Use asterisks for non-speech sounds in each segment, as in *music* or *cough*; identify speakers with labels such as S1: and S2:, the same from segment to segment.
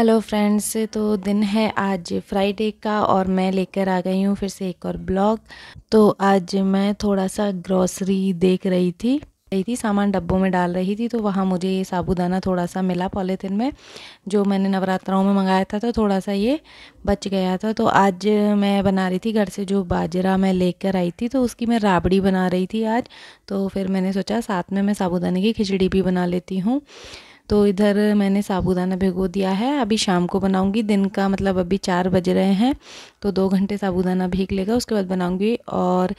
S1: hello friends तो दिन है आज फ्राइडे का और मैं लेकर आ गई हूँ फिर से एक और ब्लॉग तो आज मैं थोड़ा सा ग्रॉसरी देख रही थी रही थी सामान डब्बों में डाल रही थी तो वहाँ मुझे ये साबूदाना थोड़ा सा मिला पॉलीथिन में जो मैंने नवरात्राओं में मंगाया था तो थोड़ा सा ये बच गया था तो आज मैं बना रही थी घर से जो बाजरा मैं लेकर आई थी तो उसकी मैं राबड़ी बना रही थी आज तो फिर मैंने सोचा साथ में मैं साबूदाने की खिचड़ी भी बना लेती हूँ तो इधर मैंने साबूदाना भिगो दिया है अभी शाम को बनाऊंगी दिन का मतलब अभी चार बज रहे हैं तो दो घंटे साबूदाना भीग लेगा उसके बाद बनाऊंगी और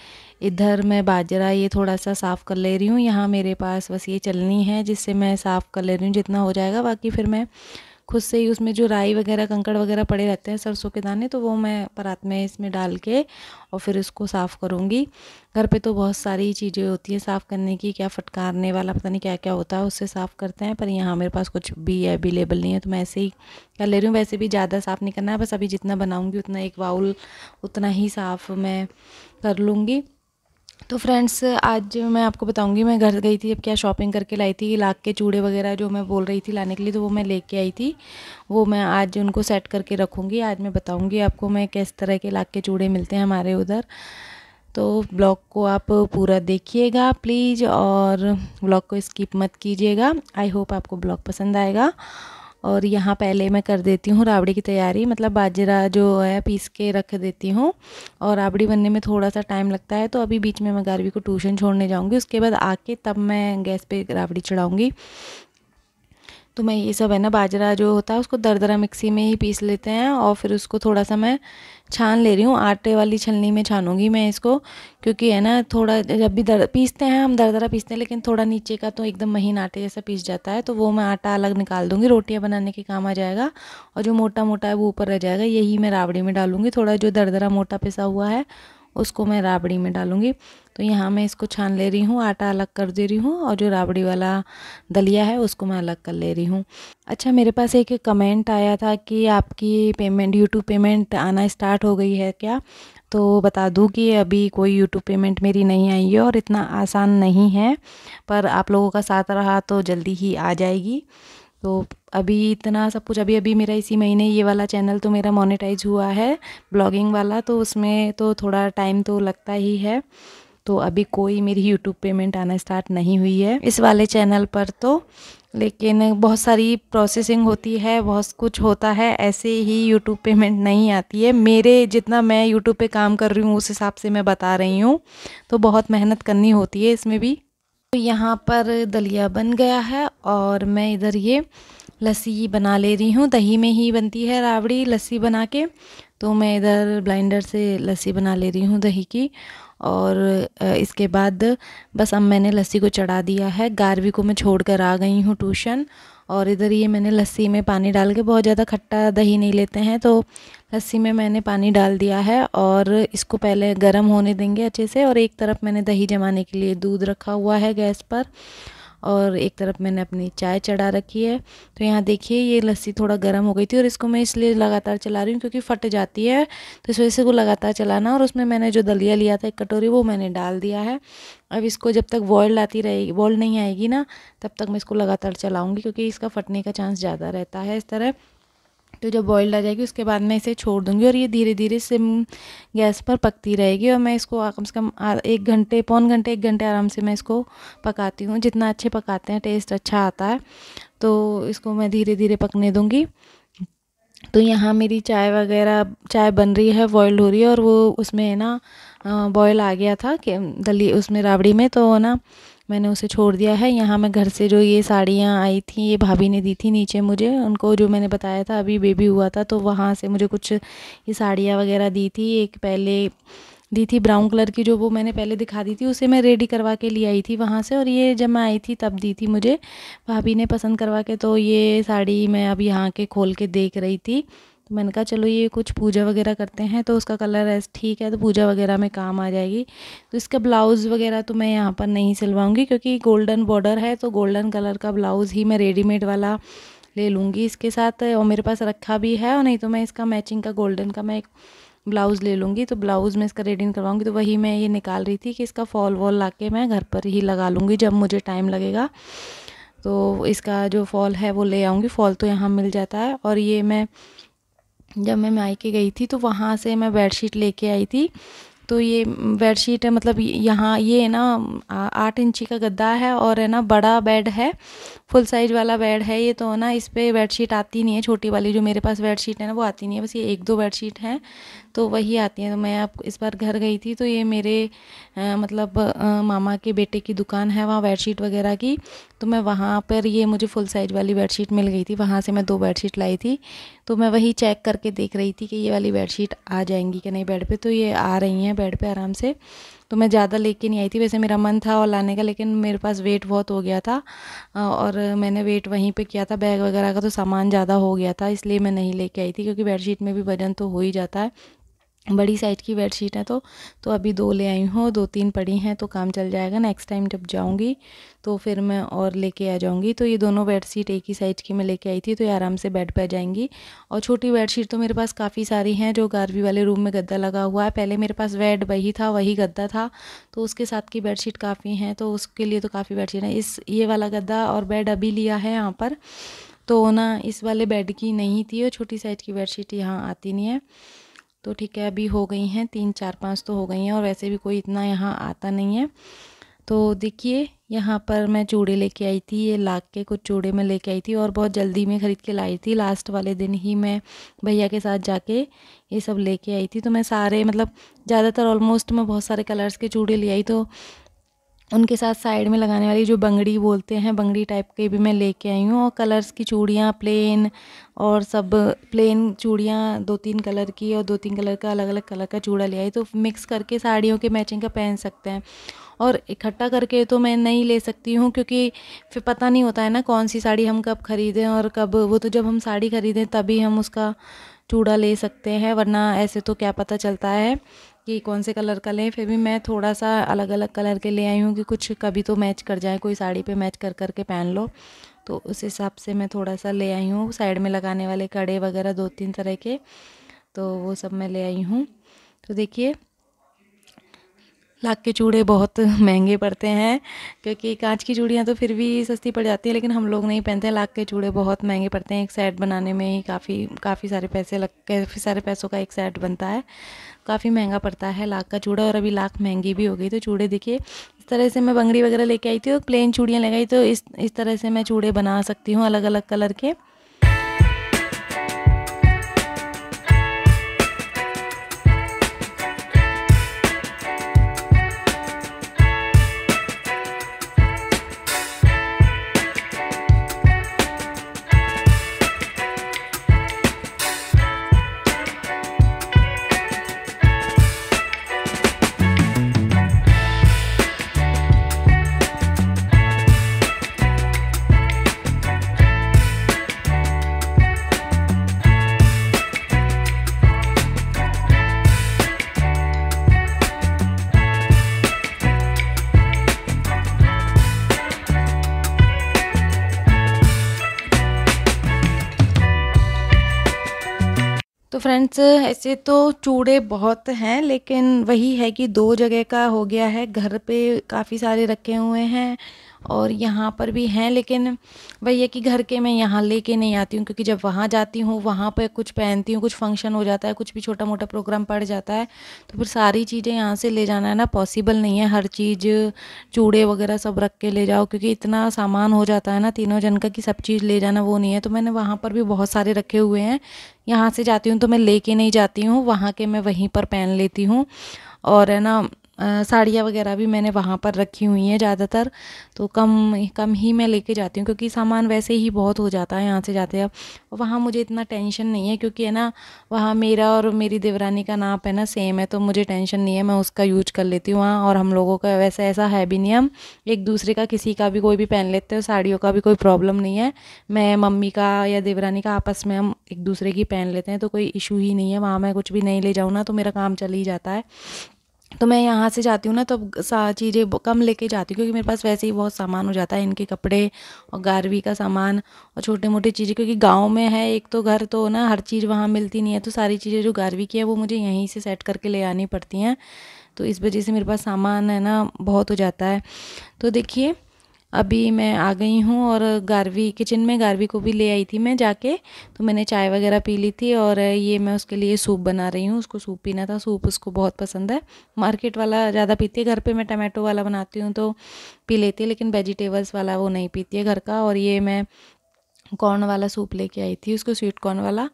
S1: इधर मैं बाजरा ये थोड़ा सा साफ़ कर ले रही हूँ यहाँ मेरे पास बस ये चलनी है जिससे मैं साफ़ कर ले रही हूँ जितना हो जाएगा बाकी फिर मैं खुद से ही उसमें जो राई वगैरह कंकड़ वगैरह पड़े रहते हैं सरसों के दाने तो वो मैं परात में इसमें डाल के और फिर उसको साफ़ करूँगी घर पे तो बहुत सारी चीज़ें होती हैं साफ़ करने की क्या फटकारने वाला पता नहीं क्या क्या होता है उससे साफ़ करते हैं पर यहाँ मेरे पास कुछ भी अवेलेबल नहीं है तो मैं ऐसे ही कर ले रही हूँ वैसे भी ज़्यादा साफ़ नहीं करना है बस अभी जितना बनाऊँगी उतना एक बाउल उतना ही साफ़ मैं कर लूँगी तो फ्रेंड्स आज मैं आपको बताऊंगी मैं घर गई थी जब क्या शॉपिंग करके लाई थी लाख के चूड़े वगैरह जो मैं बोल रही थी लाने के लिए तो वो मैं लेके आई थी वो मैं आज उनको सेट करके रखूँगी आज मैं बताऊँगी आपको मैं किस तरह के लाख के चूड़े मिलते हैं हमारे उधर तो ब्लॉग को आप पूरा देखिएगा प्लीज़ और ब्लॉग को स्किप मत कीजिएगा आई होप आपको ब्लॉग पसंद आएगा और यहाँ पहले मैं कर देती हूँ राबड़ी की तैयारी मतलब बाजरा जो है पीस के रख देती हूँ और राबड़ी बनने में थोड़ा सा टाइम लगता है तो अभी बीच में मैं गारवी को ट्यूशन छोड़ने जाऊँगी उसके बाद आके तब मैं गैस पे राबड़ी चढ़ाऊँगी तो मैं ये सब है ना बाजरा जो होता है उसको दरदरा मिक्सी में ही पीस लेते हैं और फिर उसको थोड़ा सा मैं छान ले रही हूँ आटे वाली छलनी में छानूंगी मैं इसको क्योंकि है ना थोड़ा जब भी दर पीसते हैं हम दरदरा पीसते हैं लेकिन थोड़ा नीचे का तो एकदम महीन आटे जैसा पीस जाता है तो वो मैं आटा अलग निकाल दूँगी रोटियाँ बनाने के काम आ जाएगा और जो मोटा मोटा है वो ऊपर रह जाएगा यही मैं राबड़ी में डालूँगी थोड़ा जो दरदरा मोटा पिसा हुआ है उसको मैं राबड़ी में डालूँगी तो यहाँ मैं इसको छान ले रही हूँ आटा अलग कर दे रही हूँ और जो राबड़ी वाला दलिया है उसको मैं अलग कर ले रही हूँ अच्छा मेरे पास एक कमेंट आया था कि आपकी पेमेंट यूट्यूब पेमेंट आना स्टार्ट हो गई है क्या तो बता दूँ कि अभी कोई यूट्यूब पेमेंट मेरी नहीं आई है और इतना आसान नहीं है पर आप लोगों का साथ रहा तो जल्दी ही आ जाएगी तो अभी इतना सब कुछ अभी अभी मेरा इसी महीने ये वाला चैनल तो मेरा मोनेटाइज हुआ है ब्लॉगिंग वाला तो उसमें तो थोड़ा टाइम तो लगता ही है तो अभी कोई मेरी यूट्यूब पेमेंट आना स्टार्ट नहीं हुई है इस वाले चैनल पर तो लेकिन बहुत सारी प्रोसेसिंग होती है बहुत कुछ होता है ऐसे ही यूट्यूब पेमेंट नहीं आती है मेरे जितना मैं यूट्यूब पे काम कर रही हूँ उस हिसाब से मैं बता रही हूँ तो बहुत मेहनत करनी होती है इसमें भी तो यहाँ पर दलिया बन गया है और मैं इधर ये लस्सी बना ले रही हूँ दही में ही बनती है राबड़ी लस्सी बना के तो मैं इधर ब्लाइंडर से लस्सी बना ले रही हूँ दही की और इसके बाद बस अब मैंने लस्सी को चढ़ा दिया है गारवी को मैं छोड़ कर आ गई हूँ ट्यूशन और इधर ये मैंने लस्सी में पानी डाल के बहुत ज़्यादा खट्टा दही नहीं लेते हैं तो लस्सी में मैंने पानी डाल दिया है और इसको पहले गर्म होने देंगे अच्छे से और एक तरफ मैंने दही जमाने के लिए दूध रखा हुआ है गैस पर और एक तरफ मैंने अपनी चाय चढ़ा रखी है तो यहाँ देखिए ये लस्सी थोड़ा गर्म हो गई थी और इसको मैं इसलिए लगातार चला रही हूँ क्योंकि फट जाती है तो इस वजह से वो लगातार चलाना और उसमें मैंने जो दलिया लिया था एक कटोरी वो मैंने डाल दिया है अब इसको जब तक बॉयल आती रहेगी बॉयल नहीं आएगी ना तब तक मैं इसको लगातार चलाऊँगी क्योंकि इसका फटने का चांस ज़्यादा रहता है इस तरह तो जब बॉयल्ड आ जाएगी उसके बाद मैं इसे छोड़ दूँगी और ये धीरे धीरे सिम गैस पर पकती रहेगी और मैं इसको कम से कम एक घंटे पौन घंटे एक घंटे आराम से मैं इसको पकाती हूँ जितना अच्छे पकाते हैं टेस्ट अच्छा आता है तो इसको मैं धीरे धीरे पकने दूँगी तो यहाँ मेरी चाय वगैरह चाय बन रही है बॉयल हो रही है और वो उसमें ना बॉयल आ गया था कि दली उसमें राबड़ी में तो ना मैंने उसे छोड़ दिया है यहाँ मैं घर से जो ये साड़ियाँ आई थी ये भाभी ने दी थी नीचे मुझे उनको जो मैंने बताया था अभी बेबी हुआ था तो वहाँ से मुझे कुछ ये साड़ियाँ वगैरह दी थी एक पहले दी थी ब्राउन कलर की जो वो मैंने पहले दिखा दी थी उसे मैं रेडी करवा के ले आई थी वहाँ से और ये जब मैं आई थी तब दी थी मुझे भाभी ने पसंद करवा के तो ये साड़ी मैं अब यहाँ के खोल के देख रही थी तो मैंने कहा चलो ये कुछ पूजा वगैरह करते हैं तो उसका कलर ऐसे ठीक है तो पूजा वगैरह में काम आ जाएगी तो इसका ब्लाउज़ वगैरह तो मैं यहाँ पर नहीं सिलवाऊँगी क्योंकि गोल्डन बॉर्डर है तो गोल्डन कलर का ब्लाउज़ ही मैं रेडीमेड वाला ले लूँगी इसके साथ और मेरे पास रखा भी है और नहीं तो मैं इसका मैचिंग का गोल्डन का मैं एक ब्लाउज़ ले लूँगी तो ब्लाउज़ में इसका रेडिंग करवाऊँगी तो वही मैं ये निकाल रही थी कि इसका फॉल वॉल ला के मैं घर पर ही लगा लूँगी जब मुझे टाइम लगेगा तो इसका जो फॉल है वो ले आऊँगी फॉल तो यहाँ मिल जाता है और ये मैं जब मैं मायके गई थी तो वहाँ से मैं बेडशीट लेके आई थी तो ये बेडशीट है मतलब यहाँ ये है ना आठ इंची का गद्दा है और है ना बड़ा बेड है फुल साइज वाला बेड है ये तो ना इस पर बेडशीट आती नहीं है छोटी वाली जो मेरे पास बेडशीट है ना वो आती नहीं है बस ये एक दो बेडशीट हैं तो वही आती हैं तो मैं आप इस बार घर गई थी तो ये मेरे आ, मतलब आ, मामा के बेटे की दुकान है वहाँ बेडशीट वगैरह की तो मैं वहाँ पर ये मुझे फुल साइज वाली बेडशीट मिल गई थी वहाँ से मैं दो बेडशीट लाई थी तो मैं वही चेक करके देख रही थी कि ये वाली बेडशीट आ जाएंगी कि नहीं बेड पर तो ये आ रही हैं बेड पर आराम से तो मैं ज़्यादा लेके नहीं आई थी वैसे मेरा मन था और लाने का लेकिन मेरे पास वेट बहुत हो गया था और मैंने वेट वहीं पे किया था बैग वगैरह का तो सामान ज़्यादा हो गया था इसलिए मैं नहीं लेके आई थी क्योंकि बेडशीट में भी वजन तो हो ही जाता है बड़ी साइज़ की बेडशीट है तो तो अभी दो ले आई हूँ दो तीन पड़ी हैं तो काम चल जाएगा नेक्स्ट टाइम जब जाऊँगी तो फिर मैं और लेके आ जाऊँगी तो ये दोनों बेडशीट एक ही साइज़ की मैं लेके आई थी तो ये आराम से बेड पर जाएंगी और छोटी बेडशीट तो मेरे पास काफ़ी सारी हैं जो गारवी वाले रूम में गद्दा लगा हुआ है पहले मेरे पास बेड वही था वही गद्दा था तो उसके साथ की बेडशीट काफ़ी हैं तो उसके लिए तो काफ़ी बेडशीट है इस ये वाला गद्दा और बेड अभी लिया है यहाँ पर तो ना इस वाले बेड की नहीं थी और छोटी साइज़ की बेडशीट यहाँ आती नहीं है तो ठीक है अभी हो गई हैं तीन चार पाँच तो हो गई हैं और वैसे भी कोई इतना यहाँ आता नहीं है तो देखिए यहाँ पर मैं चूड़े लेके आई थी ये लाग के कुछ चूड़े मैं लेके आई थी और बहुत जल्दी में ख़रीद के लाई थी लास्ट वाले दिन ही मैं भैया के साथ जाके ये सब लेके आई थी तो मैं सारे मतलब ज़्यादातर ऑलमोस्ट मैं बहुत सारे कलर्स के चूड़े ले आई तो उनके साथ साइड में लगाने वाली जो बंगड़ी बोलते हैं बंगड़ी टाइप के भी मैं लेके आई हूँ और कलर्स की चूड़ियाँ प्लेन और सब प्लेन चूड़ियाँ दो तीन कलर की और दो तीन कलर का अलग अलग कलर का चूड़ा ले आई तो मिक्स करके साड़ियों के मैचिंग का पहन सकते हैं और इकट्ठा करके तो मैं नहीं ले सकती हूँ क्योंकि फिर पता नहीं होता है ना कौन सी साड़ी हम कब ख़रीदें और कब वो तो जब हम साड़ी ख़रीदें तभी हम उसका चूड़ा ले सकते हैं वरना ऐसे तो क्या पता चलता है कि कौन से कलर का लें फिर भी मैं थोड़ा सा अलग अलग कलर के ले आई हूँ कि कुछ कभी तो मैच कर जाए कोई साड़ी पे मैच कर करके पहन लो तो उस हिसाब से मैं थोड़ा सा ले आई हूँ साइड में लगाने वाले कड़े वगैरह दो तीन तरह के तो वो सब मैं ले आई हूँ तो देखिए लाख के चूड़े बहुत *laughs* महंगे पड़ते हैं क्योंकि कांच की चूड़ियाँ तो फिर भी सस्ती पड़ जाती हैं लेकिन हम लोग नहीं पहनते हैं लाख के चूड़े बहुत महंगे पड़ते हैं एक सेट बनाने में ही काफ़ी काफ़ी सारे पैसे लग काफ़ी सारे पैसों का एक सेट बनता है काफ़ी महंगा पड़ता है लाख का चूड़ा और अभी लाख महंगी भी हो गई तो चूड़े देखिए इस तरह से मैं बंगड़ी वगैरह लेके आई थी और प्लेन चूड़ियाँ लगाई तो इस इस तरह से मैं चूड़े बना सकती हूँ अलग अलग कलर के फ्रेंड्स ऐसे तो चूड़े बहुत हैं लेकिन वही है कि दो जगह का हो गया है घर पे काफ़ी सारे रखे हुए हैं और यहाँ पर भी हैं लेकिन भैया कि घर के मैं यहाँ लेके नहीं आती हूँ क्योंकि जब वहाँ जाती हूँ वहाँ पर कुछ पहनती हूँ कुछ फंक्शन हो जाता है कुछ भी छोटा मोटा प्रोग्राम पड़ जाता है तो फिर सारी चीज़ें यहाँ से ले जाना है ना पॉसिबल नहीं है हर चीज़ चूड़े वगैरह सब रख के ले जाओ क्योंकि इतना सामान हो जाता है ना तीनों जन का कि सब चीज़ ले जाना वो नहीं है तो मैंने वहाँ पर भी बहुत सारे रखे हुए हैं यहाँ से जाती हूँ तो मैं ले नहीं जाती हूँ वहाँ के मैं वहीं पर पहन लेती हूँ और है ना साड़ियाँ वगैरह भी मैंने वहाँ पर रखी हुई हैं ज़्यादातर तो कम कम ही मैं लेके जाती हूँ क्योंकि सामान वैसे ही बहुत हो जाता है यहाँ से जाते अब वहाँ मुझे इतना टेंशन नहीं है क्योंकि है ना वहाँ मेरा और मेरी देवरानी का नाप है ना सेम है तो मुझे टेंशन नहीं है मैं उसका यूज कर लेती हूँ वहाँ और हम लोगों का वैसे ऐसा है भी नहीं हम एक दूसरे का किसी का भी कोई भी पहन लेते हैं साड़ियों का भी कोई प्रॉब्लम नहीं है मैं मम्मी का या देवरानी का आपस में हम एक दूसरे की पहन लेते हैं तो कोई इशू ही नहीं है वहाँ मैं कुछ भी नहीं ले जाऊँ ना तो मेरा काम चल ही जाता है तो मैं यहाँ से जाती हूँ ना तो सा चीज़ें कम लेके जाती हूँ क्योंकि मेरे पास वैसे ही बहुत सामान हो जाता है इनके कपड़े और गारवी का सामान और छोटे मोटे चीज़ें क्योंकि गांव में है एक तो घर तो ना हर चीज़ वहाँ मिलती नहीं है तो सारी चीज़ें जो गारवी की है वो मुझे यहीं से सेट करके ले आनी पड़ती हैं तो इस वजह से मेरे पास सामान है ना बहुत हो जाता है तो देखिए अभी मैं आ गई हूँ और गारवी किचन में गारवी को भी ले आई थी मैं जाके तो मैंने चाय वगैरह पी ली थी और ये मैं उसके लिए सूप बना रही हूँ उसको सूप पीना था सूप उसको बहुत पसंद है मार्केट वाला ज़्यादा पीती है घर पे मैं टमाटो वाला बनाती हूँ तो पी लेती है लेकिन वेजिटेबल्स वाला वो नहीं पीती है घर का और ये मैं कॉर्न वाला सूप लेके आई थी उसको स्वीट कॉर्न वाला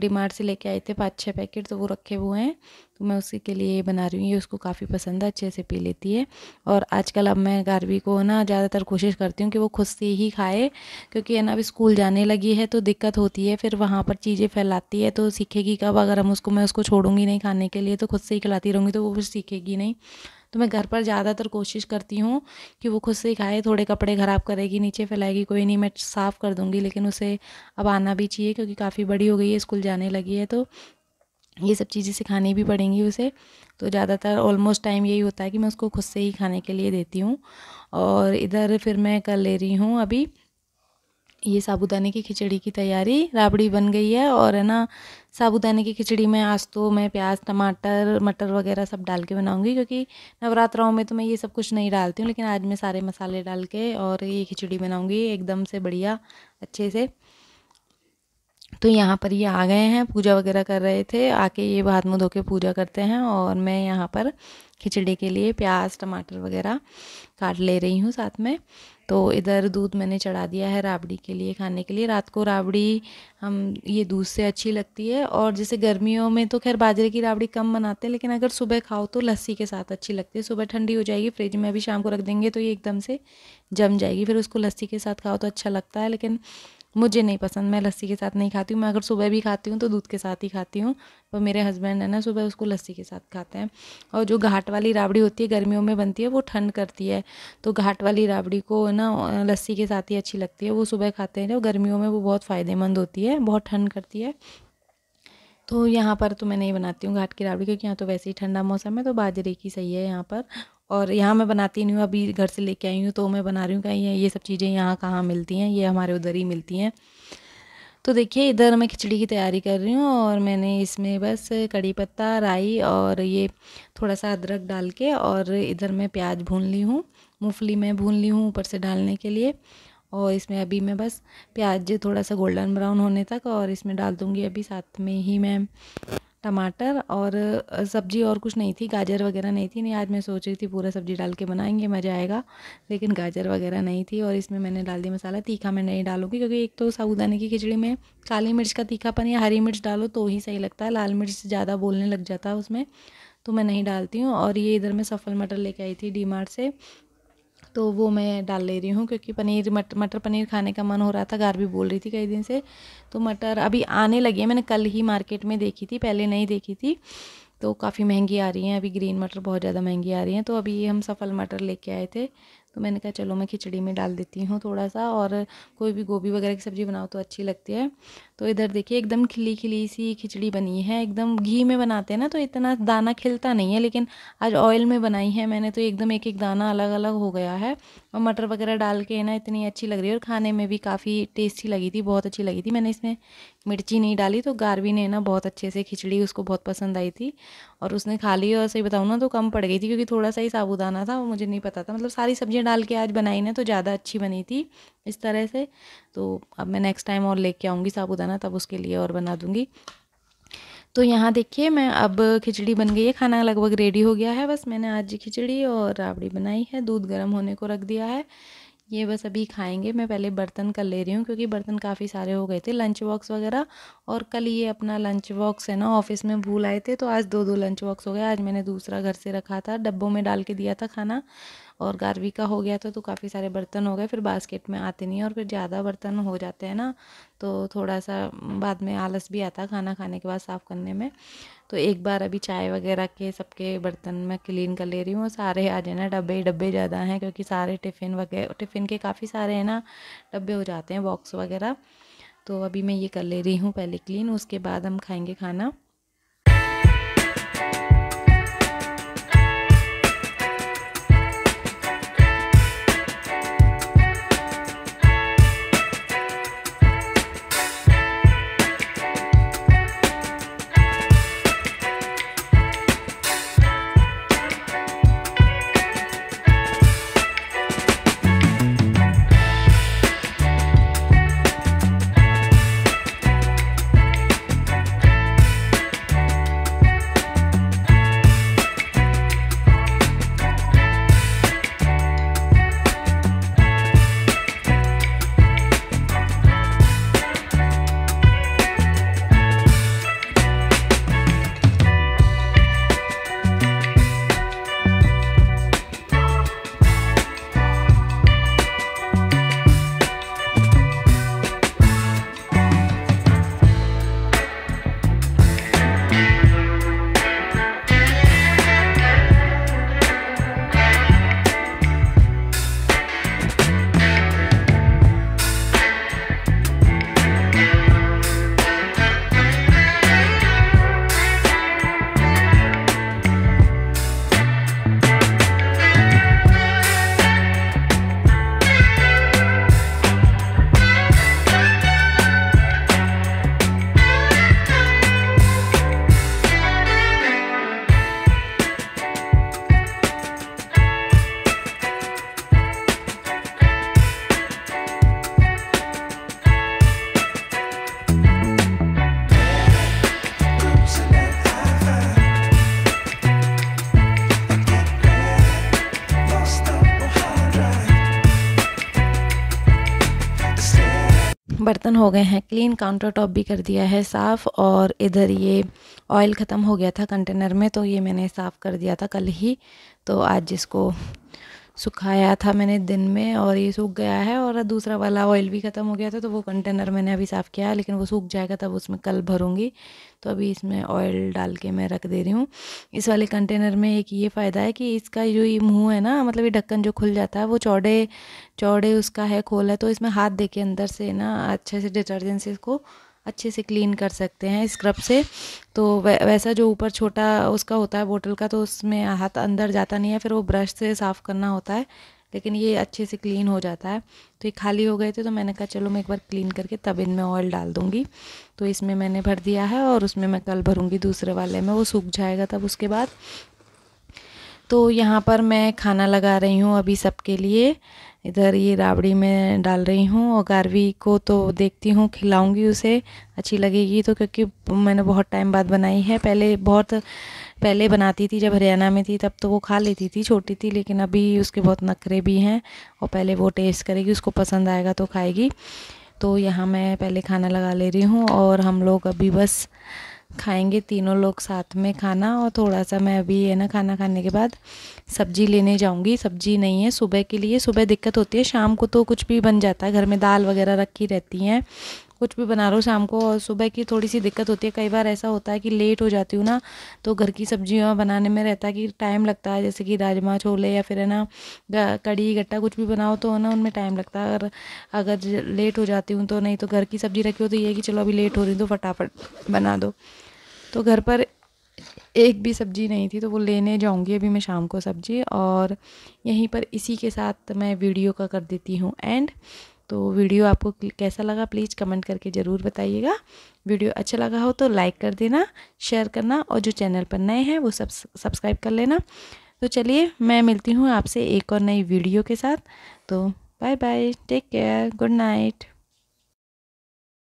S1: डिमार्ट से लेके आए थे पाँच छः पैकेट तो वो रखे हुए हैं तो मैं उसी के लिए बना रही हूँ ये उसको काफ़ी पसंद है अच्छे से पी लेती है और आजकल अब मैं गारवी को ना ज़्यादातर कोशिश करती हूँ कि वो खुद से ही खाए क्योंकि है ना अभी स्कूल जाने लगी है तो दिक्कत होती है फिर वहाँ पर चीज़ें फैलाती है तो सीखेगी कब अगर हम उसको मैं उसको छोड़ूंगी नहीं खाने के लिए तो खुद से ही खिलाती रहूँगी तो वो फिर सीखेगी नहीं तो मैं घर पर ज़्यादातर कोशिश करती हूँ कि वो खुद से खाए थोड़े कपड़े ख़राब करेगी नीचे फैलाएगी कोई नहीं मैं साफ़ कर दूँगी लेकिन उसे अब आना भी चाहिए क्योंकि काफ़ी बड़ी हो गई है स्कूल जाने लगी है तो ये सब चीज़ें सिखानी भी पड़ेंगी उसे तो ज़्यादातर ऑलमोस्ट टाइम यही होता है कि मैं उसको खुद से ही खाने के लिए देती हूँ और इधर फिर मैं कर ले रही हूँ अभी ये साबूदाने की खिचड़ी की तैयारी राबड़ी बन गई है और है ना साबूदाने की खिचड़ी में आज तो मैं प्याज टमाटर मटर वगैरह सब डाल के बनाऊंगी क्योंकि नवरात्राओं में तो मैं ये सब कुछ नहीं डालती हूँ लेकिन आज मैं सारे मसाले डाल के और ये खिचड़ी बनाऊंगी एकदम से बढ़िया अच्छे से तो यहाँ पर ये आ गए हैं पूजा वगैरह कर रहे थे आके ये हाथ मुँह धो के पूजा करते हैं और मैं यहाँ पर खिचड़ी के लिए प्याज टमाटर वगैरह काट ले रही हूँ साथ में तो इधर दूध मैंने चढ़ा दिया है राबड़ी के लिए खाने के लिए रात को राबड़ी हम ये दूध से अच्छी लगती है और जैसे गर्मियों में तो खैर बाजरे की राबड़ी कम बनाते हैं लेकिन अगर सुबह खाओ तो लस्सी के साथ अच्छी लगती है सुबह ठंडी हो जाएगी फ्रिज में अभी शाम को रख देंगे तो ये एकदम से जम जाएगी फिर उसको लस्सी के साथ खाओ तो अच्छा लगता है लेकिन मुझे नहीं पसंद मैं लस्सी के साथ नहीं खाती हूँ मैं अगर सुबह भी खाती हूँ तो दूध के साथ ही खाती हूँ पर मेरे हस्बैंड है ना सुबह उसको लस्सी के साथ खाते हैं और जो घाट वाली राबड़ी होती है गर्मियों में बनती है वो ठंड करती है तो घाट वाली राबड़ी को ना लस्सी के साथ ही अच्छी लगती है वो सुबह खाते हैं गर्मियों में वो बहुत फ़ायदेमंद होती है बहुत ठंड करती है तो यहाँ पर तो मैं नहीं बनाती हूँ घाट की राबड़ी क्योंकि यहाँ तो वैसे ही ठंडा मौसम है तो बाजरे की सही है यहाँ पर और यहाँ मैं बनाती नहीं हूँ अभी घर से लेके आई हूँ तो मैं बना रही हूँ कहीं ये सब चीज़ें यहाँ कहाँ मिलती हैं ये हमारे उधर ही मिलती हैं तो देखिए इधर मैं खिचड़ी की तैयारी कर रही हूँ और मैंने इसमें बस कड़ी पत्ता राई और ये थोड़ा सा अदरक डाल के और इधर मैं प्याज भून ली हूँ मूँगफली मैं भून ली हूँ ऊपर से डालने के लिए और इसमें अभी मैं बस प्याज थोड़ा सा गोल्डन ब्राउन होने तक और इसमें डाल दूँगी अभी साथ में ही मैं टमाटर और सब्ज़ी और कुछ नहीं थी गाजर वगैरह नहीं थी नहीं आज मैं सोच रही थी पूरा सब्ज़ी डाल के बनाएंगे मज़ा आएगा लेकिन गाजर वगैरह नहीं थी और इसमें मैंने डाल दिया मसाला तीखा मैं नहीं डालूंगी क्योंकि एक तो साबूदाने की खिचड़ी में काली मिर्च का तीखापन या हरी मिर्च डालो तो ही सही लगता है लाल मिर्च ज़्यादा बोलने लग जाता है उसमें तो मैं नहीं डालती हूँ और ये इधर मैं सफल मटर लेके आई थी डी मार्ट से तो वो मैं डाल ले रही हूँ क्योंकि पनीर मट, मटर पनीर खाने का मन हो रहा था गार भी बोल रही थी कई दिन से तो मटर अभी आने लगी है मैंने कल ही मार्केट में देखी थी पहले नहीं देखी थी तो काफ़ी महंगी आ रही हैं अभी ग्रीन मटर बहुत ज़्यादा महंगी आ रही हैं तो अभी हम सफल मटर लेके आए थे तो मैंने कहा चलो मैं खिचड़ी में डाल देती हूँ थोड़ा सा और कोई भी गोभी वगैरह की सब्ज़ी बनाओ तो अच्छी लगती है तो इधर देखिए एकदम खिली खिली सी खिचड़ी बनी है एकदम घी में बनाते हैं ना तो इतना दाना खिलता नहीं है लेकिन आज ऑयल में बनाई है मैंने तो एकदम एक एक दाना अलग अलग हो गया है और मटर वगैरह डाल के ना इतनी अच्छी लग रही है और खाने में भी काफ़ी टेस्टी लगी थी बहुत अच्छी लगी थी मैंने इसमें मिर्ची नहीं डाली तो गारवी ने ना बहुत अच्छे से खिचड़ी उसको बहुत पसंद आई थी और उसने खा ली और सही बताऊँ ना तो कम पड़ गई थी क्योंकि थोड़ा सा ही साबुदाना था वो मुझे नहीं पता था मतलब सारी सब्ज़ियाँ डाल के आज बनाई ना तो ज़्यादा अच्छी बनी थी इस तरह से तो अब मैं नेक्स्ट टाइम और लेके आऊँगी साबुदाना तब उसके लिए और बना दूँगी तो यहाँ देखिए मैं अब खिचड़ी बन गई है खाना लगभग रेडी हो गया है बस मैंने आज खिचड़ी और राबड़ी बनाई है दूध गर्म होने को रख दिया है ये बस अभी खाएंगे मैं पहले बर्तन कर ले रही हूँ क्योंकि बर्तन काफ़ी सारे हो गए थे लंच बॉक्स वगैरह और कल ये अपना लंच बॉक्स है ना ऑफिस में भूल आए थे तो आज दो दो लंच बॉक्स हो गए आज मैंने दूसरा घर से रखा था डब्बों में डाल के दिया था खाना और गारवी का हो गया था तो काफ़ी सारे बर्तन हो गए फिर बास्केट में आते नहीं और फिर ज़्यादा बर्तन हो जाते हैं ना तो थोड़ा सा बाद में आलस भी आता खाना खाने के बाद साफ़ करने में तो एक बार अभी चाय वगैरह के सबके बर्तन मैं क्लीन कर ले रही हूँ सारे आ जाए ना डब्बे डब्बे ज़्यादा हैं क्योंकि सारे टिफ़िन वगैरह टिफ़िन के काफ़ी सारे हैं ना डब्बे हो जाते हैं बॉक्स वगैरह तो अभी मैं ये कर ले रही हूँ पहले क्लीन उसके बाद हम खाएंगे खाना बर्तन हो गए हैं क्लीन काउंटर टॉप भी कर दिया है साफ़ और इधर ये ऑयल ख़त्म हो गया था कंटेनर में तो ये मैंने साफ़ कर दिया था कल ही तो आज इसको सुखाया था मैंने दिन में और ये सूख गया है और दूसरा वाला ऑयल भी ख़त्म हो गया था तो वो कंटेनर मैंने अभी साफ़ किया है लेकिन वो सूख जाएगा तब उसमें कल भरूंगी तो अभी इसमें ऑयल डाल के मैं रख दे रही हूँ इस वाले कंटेनर में एक ये फ़ायदा है कि इसका जो ये मुँह है ना मतलब ये ढक्कन जो खुल जाता है वो चौड़े चौड़े उसका है खोल है तो इसमें हाथ दे के अंदर से ना अच्छे से डिटर्जेंट से इसको अच्छे से क्लीन कर सकते हैं स्क्रब से तो वै, वैसा जो ऊपर छोटा उसका होता है बोतल का तो उसमें हाथ अंदर जाता नहीं है फिर वो ब्रश से साफ़ करना होता है लेकिन ये अच्छे से क्लीन हो जाता है तो ये खाली हो गए थे तो मैंने कहा चलो मैं एक बार क्लीन करके तब इनमें ऑयल डाल दूँगी तो इसमें मैंने भर दिया है और उसमें मैं कल भरूँगी दूसरे वाले में वो सूख जाएगा तब उसके बाद तो यहाँ पर मैं खाना लगा रही हूँ अभी सबके लिए इधर ये राबड़ी में डाल रही हूँ और गारवी को तो देखती हूँ खिलाऊंगी उसे अच्छी लगेगी तो क्योंकि मैंने बहुत टाइम बाद बनाई है पहले बहुत पहले बनाती थी जब हरियाणा में थी तब तो वो खा लेती थी छोटी थी लेकिन अभी उसके बहुत नखरे भी हैं और पहले वो टेस्ट करेगी उसको पसंद आएगा तो खाएगी तो यहाँ मैं पहले खाना लगा ले रही हूँ और हम लोग अभी बस खाएंगे तीनों लोग साथ में खाना और थोड़ा सा मैं अभी है ना खाना खाने के बाद सब्जी लेने जाऊंगी सब्जी नहीं है सुबह के लिए सुबह दिक्कत होती है शाम को तो कुछ भी बन जाता है घर में दाल वगैरह रखी रहती हैं कुछ भी बना लो शाम को और सुबह की थोड़ी सी दिक्कत होती है कई बार ऐसा होता है कि लेट हो जाती हूँ ना तो घर की सब्जियाँ बनाने में रहता है कि टाइम लगता है जैसे कि राजमा छोले या फिर है ना कड़ी गट्टा कुछ भी बनाओ तो है ना उनमें टाइम लगता है अगर अगर लेट हो जाती हूँ तो नहीं तो घर की सब्ज़ी रखी हो तो ये है कि चलो अभी लेट हो रही तो फटाफट बना दो तो घर पर एक भी सब्ज़ी नहीं थी तो वो लेने जाऊंगी अभी मैं शाम को सब्ज़ी और यहीं पर इसी के साथ मैं वीडियो का कर देती हूँ एंड तो वीडियो आपको कैसा लगा प्लीज़ कमेंट करके ज़रूर बताइएगा वीडियो अच्छा लगा हो तो लाइक कर देना शेयर करना और जो चैनल पर नए हैं वो सब सब्सक्राइब कर लेना तो चलिए मैं मिलती हूँ आपसे एक और नई वीडियो के साथ तो bye bye take care good night